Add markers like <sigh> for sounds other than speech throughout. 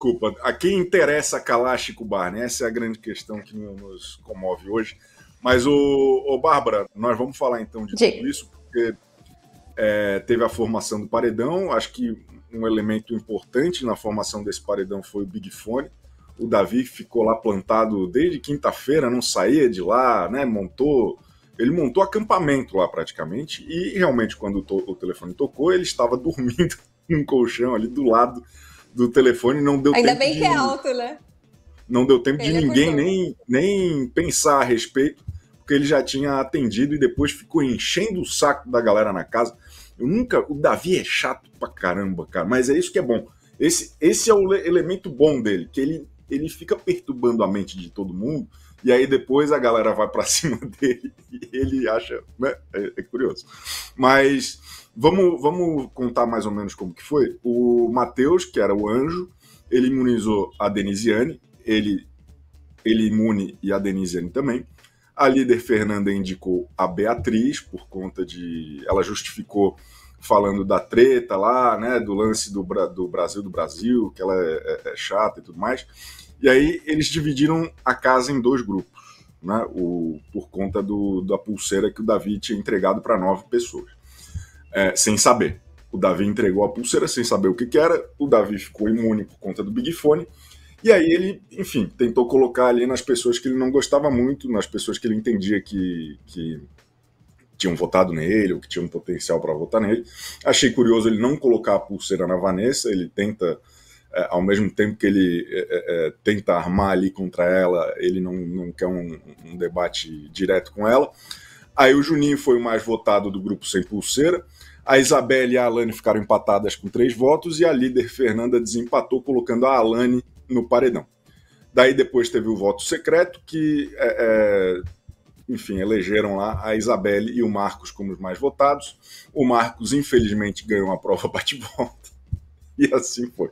Desculpa, a quem interessa Kalash Barney? Essa é a grande questão que nos comove hoje. Mas, o, o Bárbara, nós vamos falar então de Sim. tudo isso, porque é, teve a formação do paredão. Acho que um elemento importante na formação desse paredão foi o Big Fone. O Davi ficou lá plantado desde quinta-feira, não saía de lá, né? Montou. Ele montou acampamento lá praticamente. E realmente, quando o, to o telefone tocou, ele estava <laughs> dormindo num colchão ali do lado do telefone, não deu Ainda tempo. Ainda bem de, que é alto, né? Não deu tempo ele de é ninguém nem, nem pensar a respeito, porque ele já tinha atendido e depois ficou enchendo o saco da galera na casa. Eu nunca. O Davi é chato pra caramba, cara, mas é isso que é bom. Esse, esse é o elemento bom dele, que ele, ele fica perturbando a mente de todo mundo, e aí depois a galera vai para <laughs> cima dele e ele acha. Né? É, é curioso. Mas Vamos, vamos contar mais ou menos como que foi. O Matheus, que era o anjo, ele imunizou a Denisiane, ele, ele imune e a Denisiane também. A líder Fernanda indicou a Beatriz por conta de. Ela justificou falando da treta lá, né? Do lance do, do Brasil do Brasil, que ela é, é, é chata e tudo mais. E aí eles dividiram a casa em dois grupos, né? O, por conta do, da pulseira que o Davi tinha entregado para nove pessoas é, sem saber. O Davi entregou a pulseira sem saber o que, que era, o Davi ficou imune por conta do Big Fone, e aí ele, enfim, tentou colocar ali nas pessoas que ele não gostava muito, nas pessoas que ele entendia que, que tinham votado nele, ou que tinham potencial para votar nele. Achei curioso ele não colocar a pulseira na Vanessa, ele tenta, é, ao mesmo tempo que ele é, é, é tenta armar ali contra ela, ele não, não quer um, um debate direto com ela. Aí o Juninho foi o mais votado do grupo sem pulseira. A Isabelle e a Alane ficaram empatadas com três votos e a líder Fernanda desempatou, colocando a Alane no paredão. Daí depois teve o voto secreto, que, é, é, enfim, elegeram lá a Isabelle e o Marcos como os mais votados. O Marcos, infelizmente, ganhou a prova <laughs> bate-volta. E assim foi.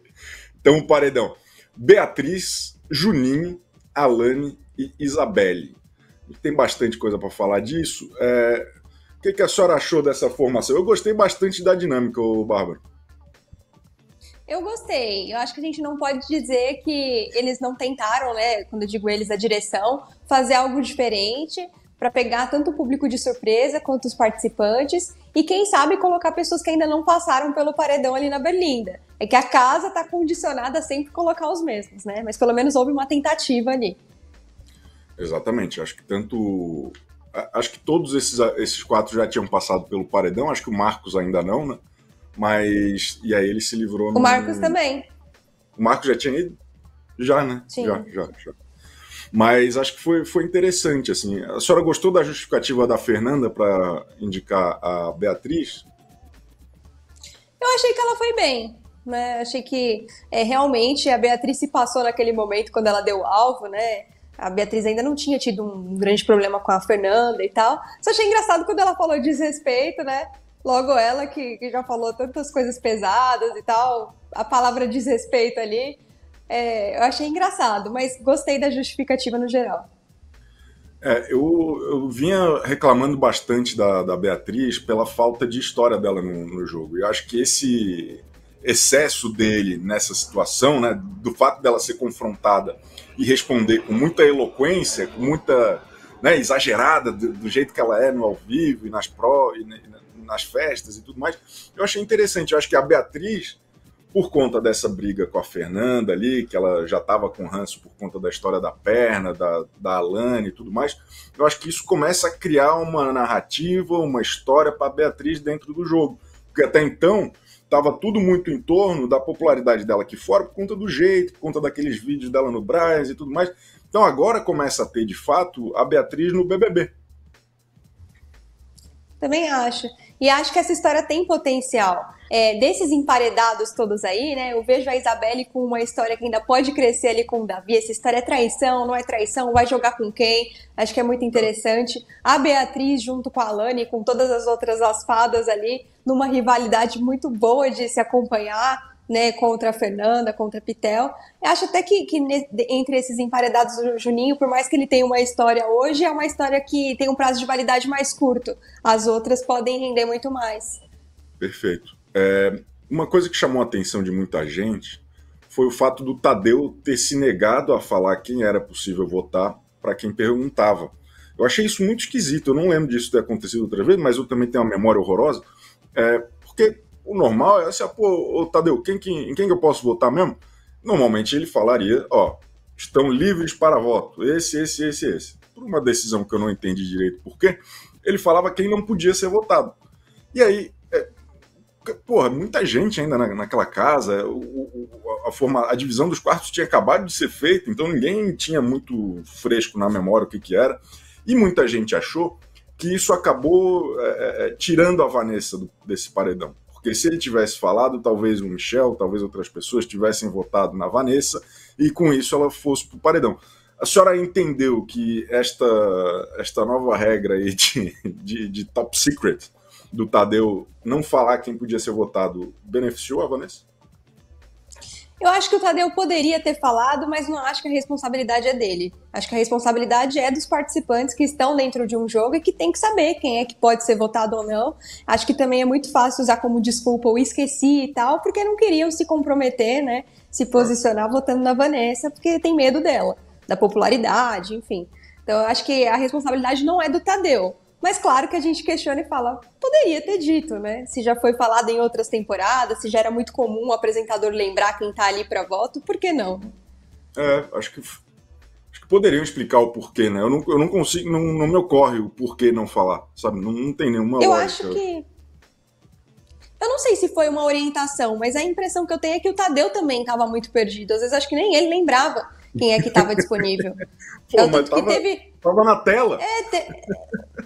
Então, o paredão: Beatriz, Juninho, Alane e Isabelle tem bastante coisa para falar disso. É, o que, que, a senhora achou dessa formação? Eu gostei bastante da dinâmica, Bárbara. Eu gostei. Eu acho que a gente não pode dizer que eles não tentaram, né? Quando eu digo eles, a direção, fazer algo diferente para pegar tanto o público de surpresa quanto os participantes e quem sabe colocar pessoas que ainda não passaram pelo paredão ali na Berlinda. É que a casa está condicionada a sempre colocar os mesmos, né? Mas pelo menos houve uma tentativa ali. Exatamente. Acho que tanto. Acho que todos esses, esses quatro já tinham passado pelo paredão, acho que o Marcos ainda não, né? Mas. E aí ele se livrou. O no... Marcos também. O Marcos já tinha ido? Já, né? Sim. Já, já, já. Mas acho que foi, foi interessante, assim. A senhora gostou da justificativa da Fernanda para indicar a Beatriz? Eu achei que ela foi bem. Né? Achei que é, realmente a Beatriz se passou naquele momento quando ela deu o alvo, né? a Beatriz ainda não tinha tido um grande problema com a Fernanda e tal. Só achei engraçado quando ela falou desrespeito, né? Logo ela que, que já falou tantas coisas pesadas e tal, a palavra desrespeito ali. É, eu achei engraçado, mas gostei da justificativa no geral. É, eu, eu vinha reclamando bastante da, da Beatriz pela falta de história dela no, no jogo. E acho que esse excesso dele nessa situação, né, do fato dela ser confrontada e responder com muita eloquência, com muita né, exagerada do, do, jeito que ela é no ao vivo e nas pró e nas festas e tudo mais, eu achei interessante. Eu acho que a Beatriz, por conta dessa briga com a Fernanda ali, que ela já estava com ranço por conta da história da perna, da, da Alane e tudo mais, eu acho que isso começa a criar uma narrativa, uma história para Beatriz dentro do jogo. Porque até então, estava tudo muito em torno da popularidade dela aqui fora, por conta do jeito, por conta daqueles vídeos dela no Brás e tudo mais. Então agora começa a ter, de fato, a Beatriz no BBB. Também acho. E acho que essa história tem potencial. É, desses emparedados todos aí, né? Eu vejo a Isabelle com uma história que ainda pode crescer ali com o Davi. Essa história é traição, não é traição, vai jogar com quem? Acho que é muito interessante. A Beatriz, junto com a Alane, com todas as outras as fadas ali, numa rivalidade muito boa de se acompanhar. Né, contra a Fernanda, contra a Pitel. Eu acho até que, que entre esses emparedados do Juninho, por mais que ele tenha uma história hoje, é uma história que tem um prazo de validade mais curto. As outras podem render muito mais. Perfeito. É, uma coisa que chamou a atenção de muita gente foi o fato do Tadeu ter se negado a falar quem era possível votar para quem perguntava. Eu achei isso muito esquisito, eu não lembro disso ter acontecido outra vez, mas eu também tenho uma memória horrorosa, é, porque o normal é assim, ah, pô, ô, Tadeu, quem, quem, em quem eu posso votar mesmo? Normalmente ele falaria, ó, estão livres para voto, esse, esse, esse, esse. Por uma decisão que eu não entendi direito por quê, ele falava quem não podia ser votado. E aí, porra, muita gente ainda na, naquela casa, o, o, a, forma, a divisão dos quartos tinha acabado de ser feita, então ninguém tinha muito fresco na memória o que, que era, e muita gente achou que isso acabou é, é, é tirando a Vanessa do, desse paredão. Porque se ele tivesse falado, talvez o Michel, talvez outras pessoas tivessem votado na Vanessa, e com isso ela fosse para o paredão. A senhora entendeu que esta, esta nova regra aí de, de, de top secret do Tadeu não falar quem podia ser votado beneficiou a Vanessa? Eu acho que o Tadeu poderia ter falado, mas não acho que a responsabilidade é dele. Acho que a responsabilidade é dos participantes que estão dentro de um jogo e que tem que saber quem é que pode ser votado ou não. Acho que também é muito fácil usar como desculpa o esqueci e tal, porque não queriam se comprometer, né? Se posicionar votando na Vanessa, porque tem medo dela, da popularidade, enfim. Então, acho que a responsabilidade não é do Tadeu. Mas claro que a gente questiona e fala, poderia ter dito, né? Se já foi falado em outras temporadas, se já era muito comum o apresentador lembrar quem tá ali para voto, por que não? É, acho que, acho que poderiam explicar o porquê, né? Eu não, eu não consigo, não, não me ocorre o porquê não falar, sabe? Não, não tem nenhuma eu lógica. Eu acho que eu não sei se foi uma orientação, mas a impressão que eu tenho é que o Tadeu também estava muito perdido. Às vezes acho que nem ele lembrava quem é que estava disponível. <laughs> É Pô, mas tava, teve... tava, na tela. É, te...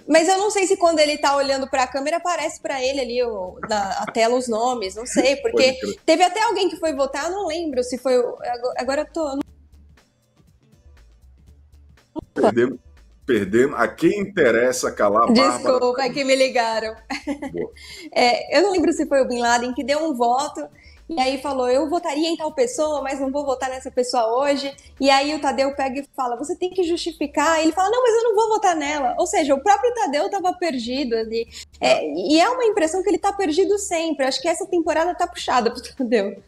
Mas eu não sei se quando ele tá olhando para a câmera aparece para ele ali o, na tela os nomes, não sei, porque teve até alguém que foi votar, eu não lembro se foi. Agora eu tô. Perdemos, A quem interessa calar a Desculpa, é que me ligaram. <laughs> É, eu não lembro se foi o Bin Laden que deu um voto e aí falou: eu votaria em tal pessoa, mas não vou votar nessa pessoa hoje. E aí o Tadeu pega e fala: você tem que justificar. E ele fala: não, mas eu não vou votar nela. Ou seja, o próprio Tadeu estava perdido ali. É, e é uma impressão que ele está perdido sempre. Acho que essa temporada está puxada pro Tadeu.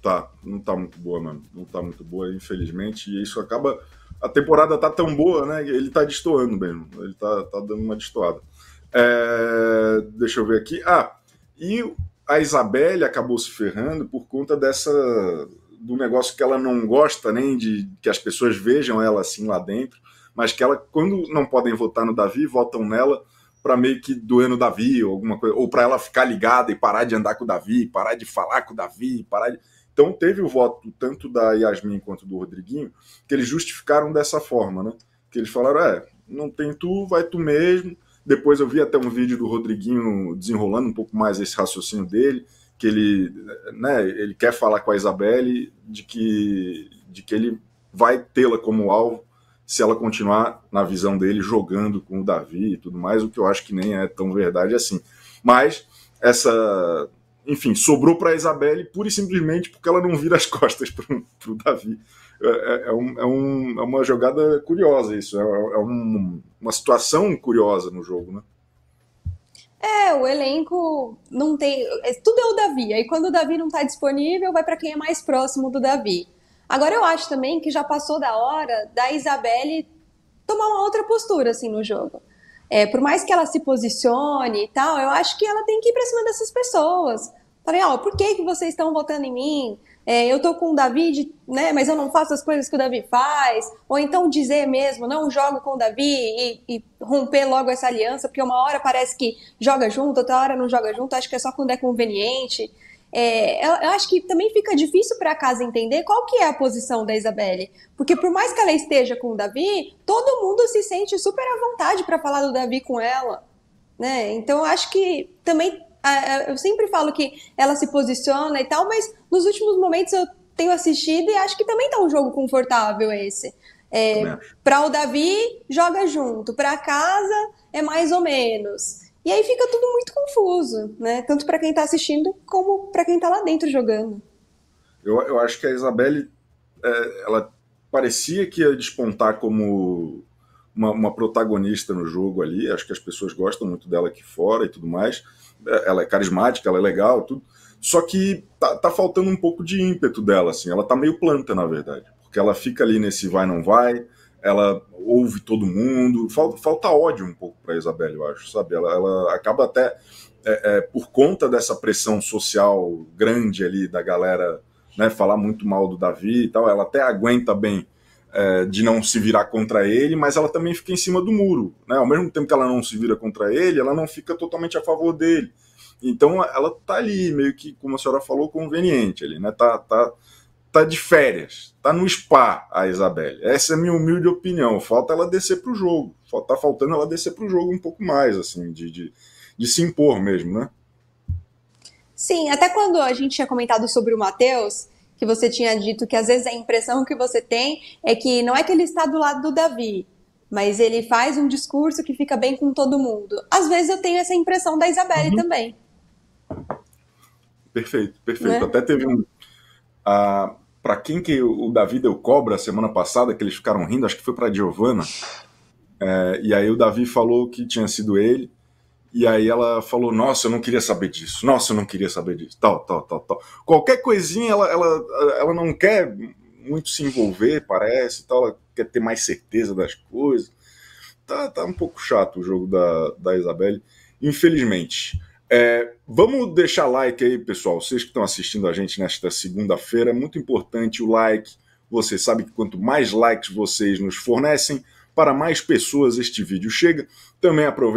Tá, não está muito boa, mano. Não está muito boa, infelizmente. E isso acaba. A temporada tá tão boa, né? Ele está destoando mesmo. Ele está tá dando uma destoada. É... Deixa eu ver aqui. Ah, e a Isabelle acabou se ferrando por conta dessa do negócio que ela não gosta nem de que as pessoas vejam ela assim lá dentro, mas que ela quando não podem votar no Davi, votam nela para meio que doer no Davi ou alguma coisa, ou para ela ficar ligada e parar de andar com o Davi, parar de falar com o Davi, parar de então teve o voto tanto da Yasmin quanto do Rodriguinho que eles justificaram dessa forma, né? Que eles falaram, é, não tem tu, vai tu mesmo depois eu vi até um vídeo do Rodriguinho desenrolando um pouco mais esse raciocínio dele, que ele, né, ele quer falar com a Isabelle de que, de que ele vai tê-la como alvo se ela continuar, na visão dele, jogando com o Davi e tudo mais, o que eu acho que nem é tão verdade assim. Mas essa enfim, sobrou para a Isabelle pura e simplesmente porque ela não vira as <laughs> costas para o Davi. É, é, é, um, é, um, é, uma jogada curiosa isso, é, é, um, uma situação curiosa no jogo, né? É, o elenco não tem. É, tudo é o Davi. Aí quando o Davi não está disponível, vai para quem é mais próximo do Davi. Agora eu acho também que já passou da hora da Isabelle tomar uma outra postura assim no jogo. É, por mais que ela se posicione e tal, eu acho que ela tem que ir para cima dessas pessoas. Falei, ó, por que, que vocês estão votando em mim? É, eu tô com o David, né, mas eu não faço as coisas que o Davi faz. Ou então dizer mesmo, não jogo com o Davi e, e romper logo essa aliança, porque uma hora parece que joga junto, outra hora não joga junto, acho que é só quando é conveniente. É, eu, eu, acho que também fica difícil para a casa entender qual que é a posição da Isabelle, porque por mais que ela esteja com o Davi, todo mundo se sente super à vontade para falar do Davi com ela, né? Então eu acho que também eu sempre falo que ela se posiciona e tal, mas nos últimos momentos eu tenho assistido e acho que também tá um jogo confortável esse. É, para o Davi joga junto, para casa é mais ou menos. E aí fica tudo muito confuso, né? Tanto para quem está assistindo como para quem está lá dentro jogando. Eu, eu acho que a Isabelle, é, ela parecia que ia despontar como uma, uma, protagonista no jogo ali. Acho que as pessoas gostam muito dela aqui fora e tudo mais. É, ela é carismática, ela é legal, tudo. Só que tá, tá faltando um pouco de ímpeto dela, assim. Ela tá meio planta, na verdade. Porque ela fica ali nesse vai, não vai ela ouve todo mundo. Falta, falta ódio um pouco para Isabelle, eu acho, sabe? Ela, ela acaba até, é, é, por conta dessa pressão social grande ali da galera, né, falar muito mal do Davi e tal, ela até aguenta bem é, de não se virar contra ele, mas ela também fica em cima do muro, né? Ao mesmo tempo que ela não se vira contra ele, ela não fica totalmente a favor dele. Então ela tá ali, meio que, como a senhora falou, conveniente ali, né? Tá, tá tá de férias, tá no spa a Isabelle. Essa é a minha humilde opinião. Falta ela descer pro jogo. Tá faltando ela descer pro jogo um pouco mais, assim, de, de, de se impor mesmo, né? Sim, até quando a gente tinha comentado sobre o Matheus, que você tinha dito que às vezes a impressão que você tem é que não é que ele está do lado do Davi, mas ele faz um discurso que fica bem com todo mundo. Às vezes eu tenho essa impressão da Isabelle uhum. também. Perfeito, perfeito. Né? Até teve um para quem que o Davi deu cobra semana passada, que eles ficaram rindo, acho que foi para Giovana. É, e aí o Davi falou que tinha sido ele. E aí ela falou: Nossa, eu não queria saber disso. Nossa, eu não queria saber disso. Tal, tal, tal, tal. Qualquer coisinha ela, ela, ela não quer muito se envolver, parece. Tal, ela quer ter mais certeza das coisas. Tá, tá um pouco chato o jogo da, da Isabelle, infelizmente. É, vamos deixar like aí, pessoal. Vocês que estão assistindo a gente nesta segunda-feira, é muito importante o like. Você sabe que quanto mais likes vocês nos fornecem, para mais pessoas este vídeo chega. Também aproveita